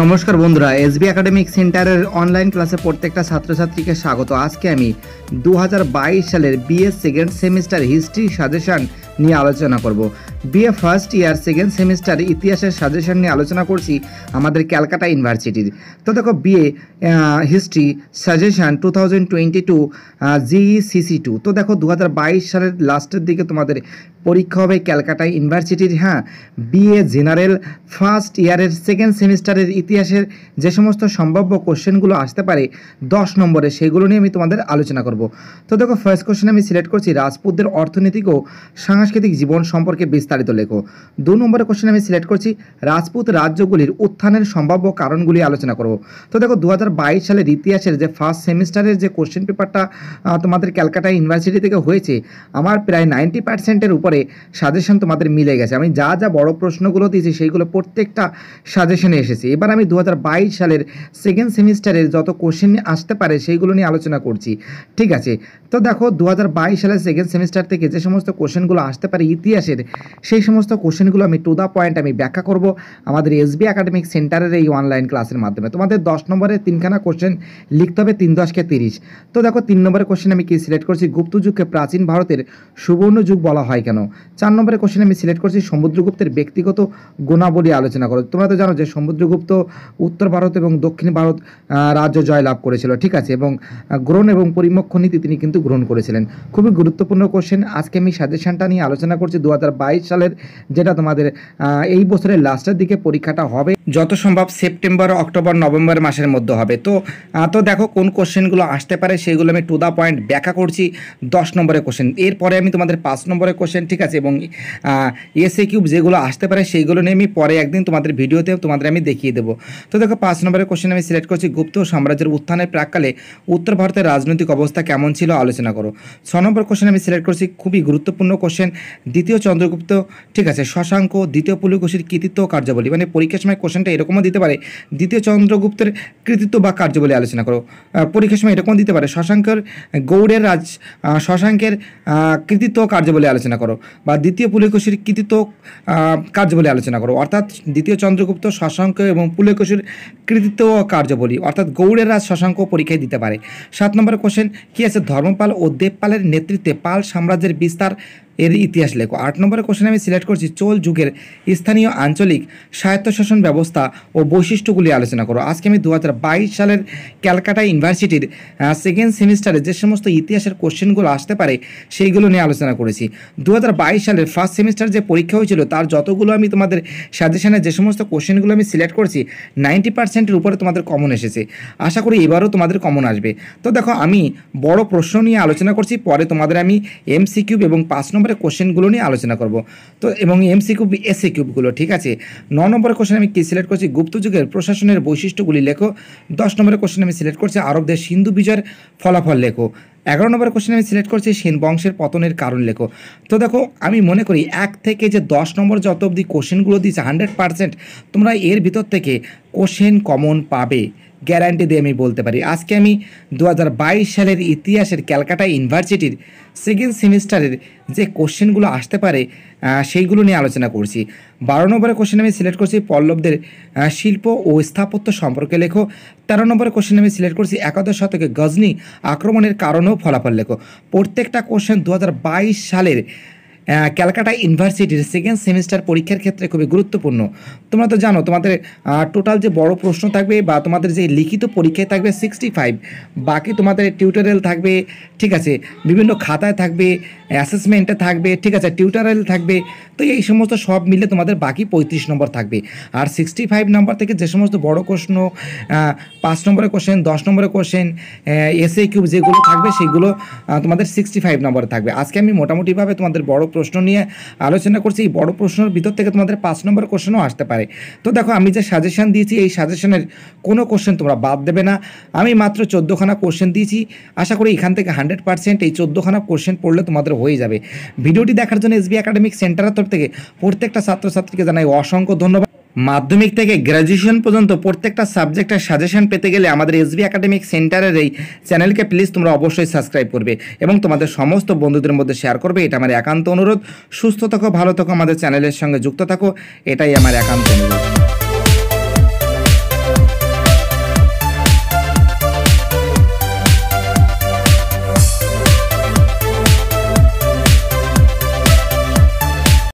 নমস্কার বন্ধুরা SB academic সেন্টারের অনলাইন ক্লাসে প্রত্যেকটা ছাত্রছাত্রীকে স্বাগত আজকে আমি দু সালের BS second semester history suggestion নিয়ে আলোচনা করব BA first year second semester ইতিহাসের সাজেশন নিয়ে আলোচনা করছি আমাদের ক্যালকাটা ইউনিভার্সিটির তো দেখো BA history suggestion two thousand twenty two GECC two তো দেখো দু সালের লাস্টের দিকে তোমাদের পরীক্ষা হবে ক্যালকাটা ইউনিভার্সিটির হ্যাঁ বিএ জেনারেল ফার্স্ট ইয়ারের সেকেন্ড সেমিস্টারের ইতিহাসের যে সমস্ত সম্ভাব্য কোশ্চেনগুলো আসতে পারে দশ নম্বরে সেগুলো নিয়ে আমি তোমাদের আলোচনা করব তো দেখো ফার্স্ট কোশ্চেন আমি সিলেক্ট করছি রাজপুতদের অর্থনৈতিক ও সাংস্কৃতিক জীবন সম্পর্কে বিস্তার বিস্তারিত লেখো দু নম্বরে কোশ্চেন আমি সিলেক্ট করছি রাজপুত রাজ্যগুলির উত্থানের সম্ভাব্য কারণগুলি আলোচনা করব তো দেখো দু সালের ইতিহাসের যে ফার্স্ট সেমিস্টারের যে কোশ্চেন পেপারটা তোমাদের ক্যালকাটা ইউনিভার্সিটি থেকে হয়েছে আমার প্রায় নাইনটি পার্সেন্টের উপরে সাজেশন তোমাদের মিলে গেছে আমি যা যা বড় প্রশ্নগুলো দিয়েছি সেইগুলো প্রত্যেকটা সাজেশনে এসেছে এবার আমি দু সালের সেকেন্ড সেমিস্টারের যত কোশ্চেন আসতে পারে সেইগুলো নিয়ে আলোচনা করছি ঠিক আছে তো দেখো দু সালের সেকেন্ড সেমিস্টার থেকে যে সমস্ত কোশ্চেনগুলো আসতে পারে ইতিহাসের সেই সমস্ত কোশ্চেনগুলো আমি টু দ্য পয়েন্ট আমি ব্যাখ্যা করব আমাদের এসবি একাডেমিক সেন্টারের এই অনলাইন ক্লাসের মাধ্যমে তোমাদের দশ নম্বরে তিনখানা কোশ্চেন লিখতে হবে তিন দশকে তিরিশ তো দেখো তিন নম্বরের কোশ্চেন আমি কি সিলেক্ট করছি গুপ্তযুগকে প্রাচীন ভারতের সুবর্ণ যুগ বলা হয় কেন চার নম্বরের কোশ্চেন আমি সিলেক্ট করছি সমুদ্রগুপ্তের ব্যক্তিগত গুণাবলী আলোচনা করো তোমরা তো জানো যে সমুদ্রগুপ্ত উত্তর ভারত এবং দক্ষিণ ভারত রাজ্য জয়লাভ করেছিল ঠিক আছে এবং গ্রহণ এবং পরিমক্ষ নীতি তিনি কিন্তু গ্রহণ করেছিলেন খুবই গুরুত্বপূর্ণ কোশ্চেন আজকে আমি সাজেশনটা নিয়ে আলোচনা করছি দু হাজার বাইশ সালের যেটা তোমাদের এই বছরের লাস্টের দিকে পরীক্ষাটা হবে যত সম্ভব সেপ্টেম্বর অক্টোবর নভেম্বর মাসের মধ্যে হবে তো তো দেখো কোন কোশ্চেনগুলো আসতে পারে সেগুলো আমি টু দ্য পয়েন্ট ব্যাখ্যা করছি দশ নম্বরের কোশ্চেন এরপরে আমি তোমাদের পাঁচ নম্বরের কোশ্চেন ঠিক আছে এবং এসএ কিউব যেগুলো আসতে পারে সেইগুলো নিয়ে আমি পরে একদিন তোমাদের ভিডিওতে তোমাদের আমি দেখিয়ে দেবো তো দেখো পাঁচ নম্বরের কোশ্চেন আমি সিলেক্ট করছি গুপ্ত সাম্রাজ্যের উত্থানের প্রাককালে উত্তর ভারতের রাজনৈতিক অবস্থা কেমন ছিল আলোচনা করো ছ নম্বর কোশ্চেন আমি সিলেক্ট করছি খুবই গুরুত্বপূর্ণ কোশ্চেন দ্বিতীয় চন্দ্রগুপ্ত ঠিক আছে শশাঙ্ক দ্বিতীয় পুলিকোষীর কৃতিত্ব কার্যবলী কার্যাবলী মানে পরীক্ষার সময় কোশ্চেনটা এরকমও দিতে পারে দ্বিতীয় চন্দ্রগুপ্তের কৃতিত্ব বা কার্যাবলী আলোচনা করো পরীক্ষার সময় এরকম দিতে পারে শশাঙ্কের গৌড়ের রাজ শশাঙ্কের কৃতিত্ব ও কার্যাবলী আলোচনা করো বা দ্বিতীয় পুলিকোষীর কৃতিত্ব কার্যাবলী আলোচনা করো অর্থাৎ দ্বিতীয় চন্দ্রগুপ্ত শশাঙ্ক এবং পুলিকোষীর কৃতিত্ব কার্যবলী কার্যাবলী অর্থাৎ গৌড়ের রাজ শশাঙ্ক পরীক্ষায় দিতে পারে সাত নম্বর কোশ্চেন কী আছে ধর্মপাল ও দেবপালের নেতৃত্বে পাল সাম্রাজ্যের বিস্তার এর ইতিহাস লেখো আট নম্বরের কোশ্চেন আমি সিলেক্ট করছি চোল যুগের স্থানীয় আঞ্চলিক স্বায়ত্তশাসন ব্যবস্থা ও বৈশিষ্ট্যগুলি আলোচনা করো আজকে আমি দু সালের ক্যালকাটা ইউনিভার্সিটির সেকেন্ড সেমিস্টারে যে সমস্ত ইতিহাসের কোশ্চেনগুলো আসতে পারে সেইগুলো নিয়ে আলোচনা করেছি দু সালের ফার্স্ট সেমিস্টার যে পরীক্ষা হয়েছিল তার যতগুলো আমি তোমাদের সাজেশানে যে সমস্ত কোশ্চেনগুলো আমি সিলেক্ট করছি নাইনটি পার্সেন্টের উপরে তোমাদের কমন এসেছে আশা করি এবারও তোমাদের কমন আসবে তো দেখো আমি বড় প্রশ্ন নিয়ে আলোচনা করছি পরে তোমাদের আমি এমসিকিউব এবং পাঁচ নম্বর নম্বরে কোশ্চেনগুলো নিয়ে আলোচনা করব তো এবং এমসি কিউব এসি কিউবগুলো ঠিক আছে ন নম্বরের কোশ্চেন আমি কি সিলেক্ট করছি গুপ্তযুগের প্রশাসনের বৈশিষ্ট্যগুলি লেখো দশ নম্বরের কোশ্চেন আমি সিলেক্ট করছি আরবদের সিন্ধু বিজয়ের ফলাফল লেখো এগারো নম্বর কোশ্চেন আমি সিলেক্ট করছি সেন বংশের পতনের কারণ লেখো তো দেখো আমি মনে করি এক থেকে যে দশ নম্বর যত অবধি কোশ্চেনগুলো দিয়েছে হান্ড্রেড পারসেন্ট তোমরা এর ভিতর থেকে কোশ্চেন কমন পাবে গ্যারান্টি দিয়ে আমি বলতে পারি আজকে আমি দু সালের ইতিহাসের ক্যালকাটা ইউনিভার্সিটির সেকেন্ড সেমিস্টারের যে কোশ্চেনগুলো আসতে পারে সেইগুলো নিয়ে আলোচনা করছি বারো নম্বরে কোশ্চেন আমি সিলেক্ট করছি পল্লবদের শিল্প ও স্থাপত্য সম্পর্কে লেখো তেরো নম্বরে কোশ্চেন আমি সিলেক্ট করছি একাদশ শতকে গজনি আক্রমণের কারণ ও ফলাফল লেখো প্রত্যেকটা কোশ্চেন দু সালের ক্যালকাটা ইউনিভার্সিটির সেকেন্ড সেমিস্টার পরীক্ষার ক্ষেত্রে খুবই গুরুত্বপূর্ণ তোমরা তো জানো তোমাদের টোটাল যে বড় প্রশ্ন থাকবে বা তোমাদের যে লিখিত পরীক্ষায় থাকবে সিক্সটি ফাইভ বাকি তোমাদের টিউটোরিয়াল থাকবে ঠিক আছে বিভিন্ন খাতায় থাকবে অ্যাসেসমেন্টে থাকবে ঠিক আছে টিউটোরিয়াল থাকবে তো এই সমস্ত সব মিলে তোমাদের বাকি পঁয়ত্রিশ নম্বর থাকবে আর সিক্সটি ফাইভ নম্বর থেকে যে সমস্ত বড় প্রশ্ন পাঁচ নম্বরের কোশ্চেন দশ নম্বরের কোশ্চেন এসএ কিউব যেগুলো থাকবে সেগুলো তোমাদের সিক্সটি ফাইভ নম্বরে থাকবে আজকে আমি মোটামুটিভাবে তোমাদের বড় প্রশ্ন নিয়ে আলোচনা করছি এই বড় প্রশ্নের ভিতর থেকে তোমাদের পাঁচ নম্বর কোশ্চেনও আসতে পারে তো দেখো আমি যে সাজেশান দিয়েছি এই সাজেশনের কোনো কোশ্চেন তোমরা বাদ দেবে না আমি মাত্র চোদ্দোখানা কোশ্চেন দিয়েছি আশা করি এখান থেকে হান্ড্রেড পার্সেন্ট এই চোদ্দোখানা কোশ্চেন পড়লে তোমাদের হয়ে যাবে ভিডিওটি দেখার জন্য এসবি একাডেমিক সেন্টারের তরফ থেকে প্রত্যেকটা ছাত্রছাত্রীকে জানাই অসংখ্য ধন্যবাদ মাধ্যমিক থেকে গ্র্যাজুয়েশন পর্যন্ত প্রত্যেকটা সাবজেক্টের সাজেশন পেতে গেলে আমাদের এসবি একাডেমিক সেন্টারের এই চ্যানেলকে প্লিজ তোমরা অবশ্যই সাবস্ক্রাইব করবে এবং তোমাদের সমস্ত বন্ধুদের মধ্যে শেয়ার করবে এটা আমার একান্ত অনুরোধ সুস্থ থাকো ভালো থাকো আমাদের চ্যানেলের সঙ্গে যুক্ত থাকো এটাই আমার একান্ত অনুরোধ